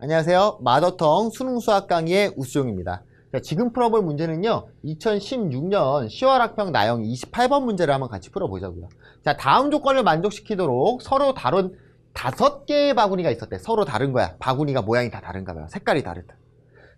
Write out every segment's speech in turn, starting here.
안녕하세요. 마더텅 수능 수학 강의의 우수용입니다 지금 풀어볼 문제는요. 2016년 10월 학평 나영 28번 문제를 한번 같이 풀어보자고요. 자, 다음 조건을 만족시키도록 서로 다른 다섯 개의 바구니가 있었대. 서로 다른 거야. 바구니가 모양이 다 다른가 봐요. 색깔이 다르다.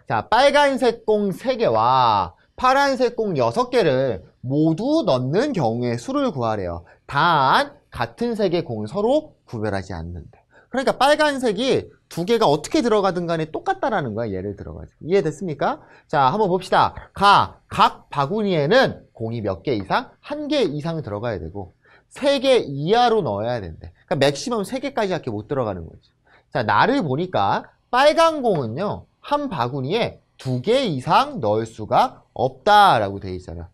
자, 빨간색 공 3개와 파란색 공 6개를 모두 넣는 경우에 수를 구하래요. 단 같은 색의 공을 서로 구별하지 않는데. 그러니까 빨간색이 두 개가 어떻게 들어가든 간에 똑같다라는 거야. 예를 들어가지고. 이해됐습니까? 자, 한번 봅시다. 가, 각 바구니에는 공이 몇 개 이상? 한 개 이상 들어가야 되고 세 개 이하로 넣어야 된대. 그러니까 맥시멈 세개까지밖에못 들어가는 거지. 자, 나를 보니까 빨간 공은요. 한 바구니에 두 개 이상 넣을 수가 없다라고 돼 있잖아.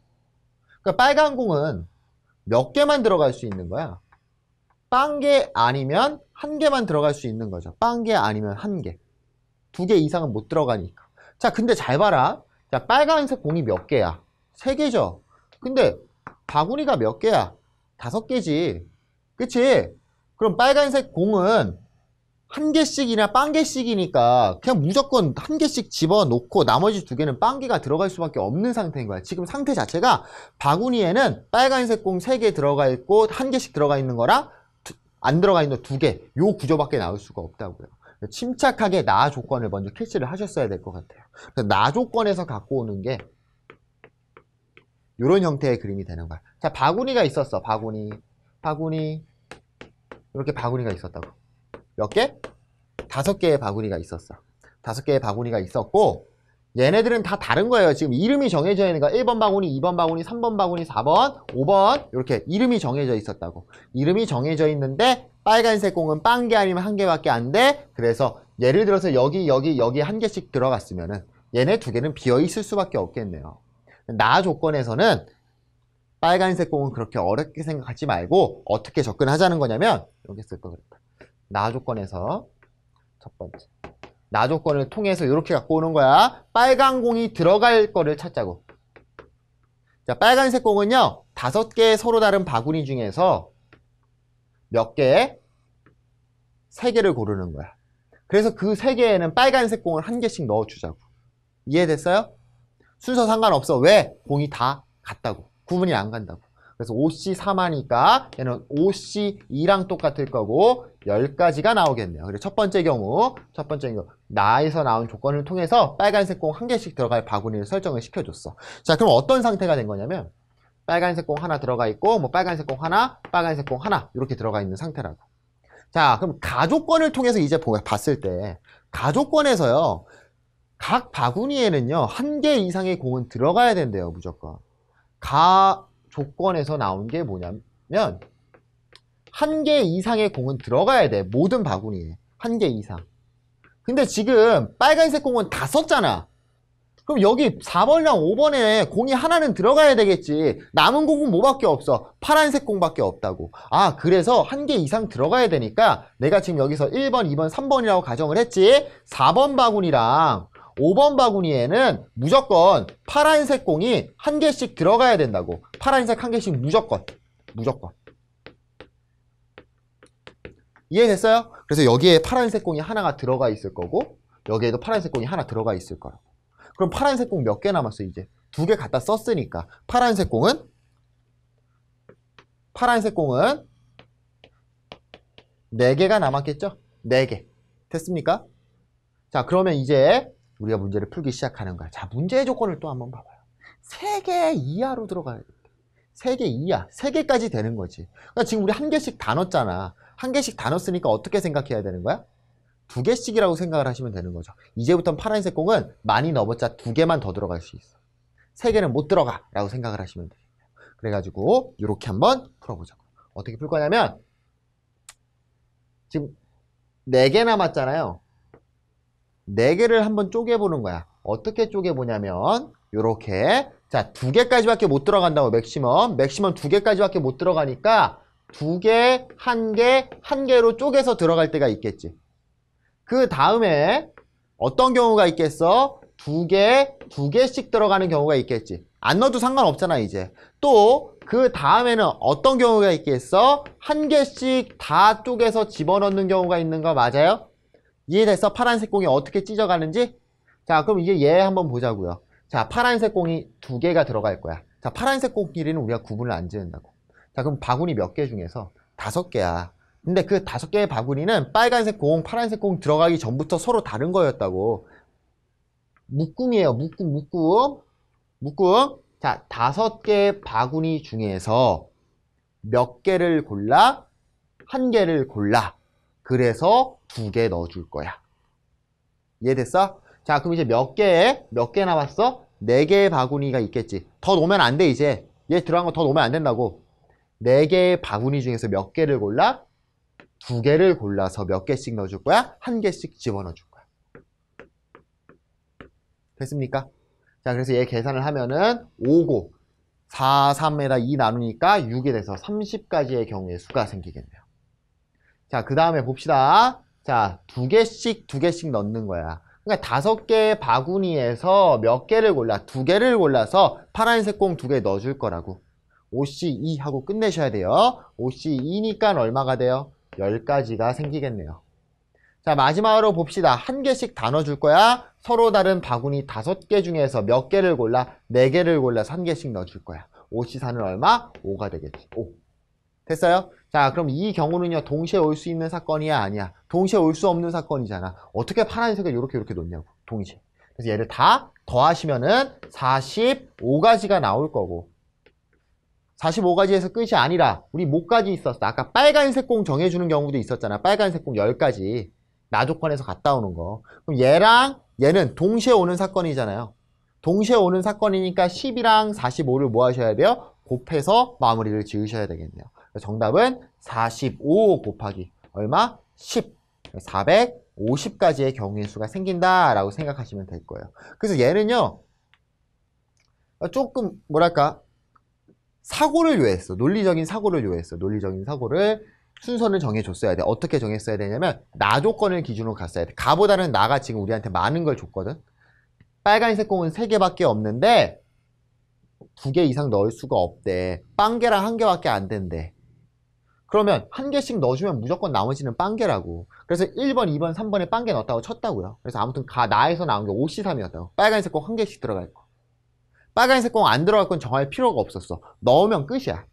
그러니까 빨간 공은 몇 개만 들어갈 수 있는 거야. 빵개 아니면 한 개만 들어갈 수 있는 거죠. 빵 개 아니면 한 개. 두 개 이상은 못 들어가니까. 자, 근데 잘 봐라. 자, 빨간색 공이 몇 개야? 세 개죠. 근데 바구니가 몇 개야? 다섯 개지. 그치? 그럼 빨간색 공은 한 개씩이나 빵 개씩이니까 그냥 무조건 한 개씩 집어넣고 나머지 두 개는 빵 개가 들어갈 수밖에 없는 상태인 거야. 지금 상태 자체가 바구니에는 빨간색 공 세 개 들어가 있고 한 개씩 들어가 있는 거라 안 들어가 있는 두 개, 요 구조밖에 나올 수가 없다고요. 침착하게 나 조건을 먼저 캐치를 하셨어야 될 것 같아요. 나 조건에서 갖고 오는 게 이런 형태의 그림이 되는 거야. 자, 바구니가 있었어. 바구니, 바구니 이렇게 바구니가 있었다고. 몇 개? 다섯 개의 바구니가 있었어. 다섯 개의 바구니가 있었고 얘네들은 다 다른 거예요. 지금 이름이 정해져 있는 거 1번 바구니, 2번 바구니, 3번 바구니, 4번, 5번 이렇게 이름이 정해져 있었다고. 이름이 정해져 있는데 빨간색 공은 빵개 아니면 한 개밖에 안 돼. 그래서 예를 들어서 여기, 여기, 여기 한 개씩 들어갔으면은 얘네 두 개는 비어 있을 수밖에 없겠네요. 나 조건에서는 빨간색 공은 그렇게 어렵게 생각하지 말고 어떻게 접근하자는 거냐면 여기 쓸거 그랬다. 나 조건에서 첫 번째. 나 조건을 통해서 이렇게 갖고 오는 거야. 빨간 공이 들어갈 거를 찾자고. 자, 빨간색 공은요. 다섯 개의 서로 다른 바구니 중에서 몇 개? 의세 개를 고르는 거야. 그래서 그 세 개에는 빨간색 공을 한 개씩 넣어주자고. 이해됐어요? 순서 상관없어. 왜? 공이 다갔다고 구분이 안 간다고. 그래서 OC 3하니까 얘는 OC 2랑 똑같을 거고 10가지가 나오겠네요. 그리고 첫 번째 경우, 첫 번째 경우 나에서 나온 조건을 통해서 빨간색 공 한 개씩 들어갈 바구니를 설정을 시켜줬어. 자, 그럼 어떤 상태가 된 거냐면 빨간색 공 하나 들어가 있고 뭐 빨간색 공 하나, 빨간색 공 하나 이렇게 들어가 있는 상태라고. 자, 그럼 가조건을 통해서 이제 봤을 때 가조건에서요. 각 바구니에는요. 한 개 이상의 공은 들어가야 된대요, 무조건. 가 조건에서 나온 게 뭐냐면 한 개 이상의 공은 들어가야 돼. 모든 바구니에. 한 개 이상. 근데 지금 빨간색 공은 다 썼잖아. 그럼 여기 4번이랑 5번에 공이 하나는 들어가야 되겠지. 남은 공은 뭐밖에 없어? 파란색 공밖에 없다고. 아, 그래서 한 개 이상 들어가야 되니까 내가 지금 여기서 1번, 2번, 3번이라고 가정을 했지. 4번 바구니랑 5번 바구니에는 무조건 파란색 공이 한 개씩 들어가야 된다고. 파란색 한 개씩 무조건. 무조건. 이해됐어요? 그래서 여기에 파란색 공이 하나가 들어가 있을 거고 여기에도 파란색 공이 하나 들어가 있을 거라고. 그럼 파란색 공 몇 개 남았어 이제? 두 개 갖다 썼으니까 파란색 공은 파란색 공은 네개가 남았겠죠? 네개 됐습니까? 자 그러면 이제 우리가 문제를 풀기 시작하는 거야. 자, 문제의 조건을 또 한 번 봐봐요. 3개 이하로 들어가야 돼. 3개 이하, 3개까지 되는 거지. 그러니까 지금 우리 한 개씩 다 넣었잖아. 한 개씩 다 넣었으니까 어떻게 생각해야 되는 거야? 두 개씩이라고 생각을 하시면 되는 거죠. 이제부터 파란색 공은 많이 넣어봤자 두 개만 더 들어갈 수 있어. 세 개는 못 들어가 라고 생각을 하시면 됩니다. 그래가지고 이렇게 한 번 풀어보자고. 어떻게 풀 거냐면 지금 네 개 남았잖아요. 4개를 한번 쪼개보는 거야. 어떻게 쪼개보냐면 이렇게 자, 두 개까지밖에 못 들어간다고 맥시멈. 맥시멈 두 개까지밖에 못 들어가니까 두 개, 한 개, 한 개로 쪼개서 들어갈 때가 있겠지. 그 다음에 어떤 경우가 있겠어? 두 개, 두 개씩 들어가는 경우가 있겠지. 안 넣어도 상관없잖아, 이제. 또 그 다음에는 어떤 경우가 있겠어? 한 개씩 다 쪼개서 집어넣는 경우가 있는 거 맞아요? 이해됐어? 파란색 공이 어떻게 찢어가는지? 자, 그럼 이제 얘 한번 보자고요. 자, 파란색 공이 두 개가 들어갈 거야. 자, 파란색 공 길이는 우리가 구분을 안지은다고 자, 그럼 바구니 몇 개 중에서 다섯 개야. 근데 그 다섯 개의 바구니는 빨간색 공, 파란색 공 들어가기 전부터 서로 다른 거였다고. 묶음이에요. 묶음, 묶음. 묶음. 자, 다섯 개의 바구니 중에서 몇 개를 골라? 한 개를 골라. 그래서 두개 넣어줄 거야. 이해됐어? 자, 그럼 이제 몇 개에, 몇개 남았어? 네 개의 바구니가 있겠지. 더 놓으면 안 돼, 이제. 얘 들어간 거 더 놓으면 안 된다고. 네 개의 바구니 중에서 몇 개를 골라? 두 개를 골라서 몇 개씩 넣어줄 거야? 한 개씩 집어넣어줄 거야. 됐습니까? 자, 그래서 얘 계산을 하면은 5고 4, 3에다 2 나누니까 6이 돼서 30까지의 경우에 수가 생기겠네요. 자, 그 다음에 봅시다. 자, 두 개씩 두 개씩 넣는 거야. 그러니까 다섯 개의 바구니에서 몇 개를 골라, 두 개를 골라서 파란색 공 두 개 넣어줄 거라고. 5C2 하고 끝내셔야 돼요. 5C2니까 얼마가 돼요? 10가지가 생기겠네요. 자, 마지막으로 봅시다. 한 개씩 다 넣어줄 거야. 서로 다른 바구니 다섯 개 중에서 몇 개를 골라, 네 개를 골라서 한 개씩 넣어줄 거야. 5C4는 얼마? 5가 되겠지. 5. 됐어요? 자 그럼 이 경우는요 동시에 올 수 있는 사건이야 아니야 동시에 올 수 없는 사건이잖아 어떻게 파란색을 이렇게 이렇게 놓냐고 동시에 그래서 얘를 다 더하시면은 45가지가 나올 거고 45가지에서 끝이 아니라 우리 목까지 있었어 아까 빨간색 공 정해주는 경우도 있었잖아 빨간색 공 10가지 나조건에서 갔다 오는 거 그럼 얘랑 얘는 동시에 오는 사건이잖아요 동시에 오는 사건이니까 10이랑 45를 뭐 하셔야 돼요? 곱해서 마무리를 지으셔야 되겠네요 정답은 45 곱하기 얼마? 10. 450까지의 경우의 수가 생긴다라고 생각하시면 될 거예요. 그래서 얘는요. 조금 뭐랄까 사고를 요했어 논리적인 사고를 요했어 논리적인 사고를 순서를 정해줬어야 돼. 어떻게 정했어야 되냐면 나 조건을 기준으로 갔어야 돼. 가보다는 나가 지금 우리한테 많은 걸 줬거든. 빨간색 공은 3개밖에 없는데 2개 이상 넣을 수가 없대. 빵개랑 1 개밖에 안 된대. 그러면 한 개씩 넣어주면 무조건 나머지는 빵개라고 그래서 1번, 2번, 3번에 빵개 넣었다고 쳤다고요 그래서 아무튼 가 나에서 나온 게 5C3이었다고 빨간색 꼭한 개씩 들어갈 거 빨간색 꼭안 들어갈 건 정할 필요가 없었어 넣으면 끝이야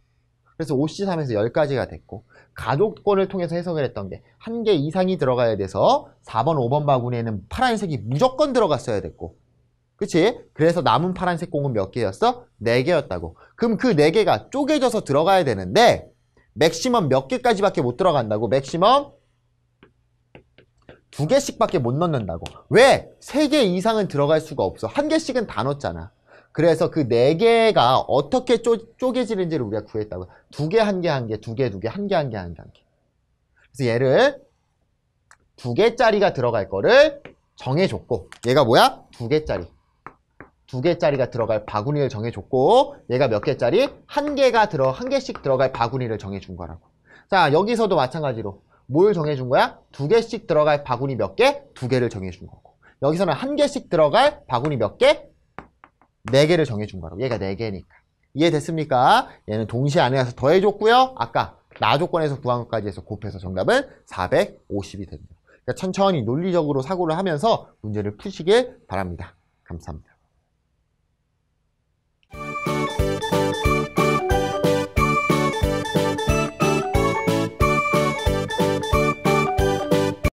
그래서 5C3에서 10가지가 됐고 가족권을 통해서 해석을 했던 게 한 개 이상이 들어가야 돼서 4번, 5번 바구니에는 파란색이 무조건 들어갔어야 됐고 그치? 그래서 남은 파란색 공은 몇 개였어? 4개였다고 그럼 그 4개가 쪼개져서 들어가야 되는데 맥시멈 몇 개까지밖에 못 들어간다고 맥시멈 두 개씩밖에 못 넣는다고 왜? 세 개 이상은 들어갈 수가 없어 한 개씩은 다 넣었잖아 그래서 그 네 개가 어떻게 쪼, 개지는지를 우리가 구했다고 두 개, 한 개, 한 개, 두 개, 두 개, 한 개, 한 개, 한 개, 한 개. 그래서 얘를 두 개짜리가 들어갈 거를 정해줬고 얘가 뭐야? 두 개짜리 두 개짜리가 들어갈 바구니를 정해줬고 얘가 몇 개짜리? 한 개가 들어 한 개씩 들어갈 바구니를 정해준 거라고 자 여기서도 마찬가지로 뭘 정해준 거야? 두 개씩 들어갈 바구니 몇 개? 두 개를 정해준 거고 여기서는 한 개씩 들어갈 바구니 몇 개? 네 개를 정해준 거라고 얘가 네 개니까 이해됐습니까? 얘는 동시에 안에 서 더해줬고요 아까 나 조건에서 구한 것까지 해서 곱해서 정답은 450이 됩니다 그러니까 천천히 논리적으로 사고를 하면서 문제를 푸시길 바랍니다 감사합니다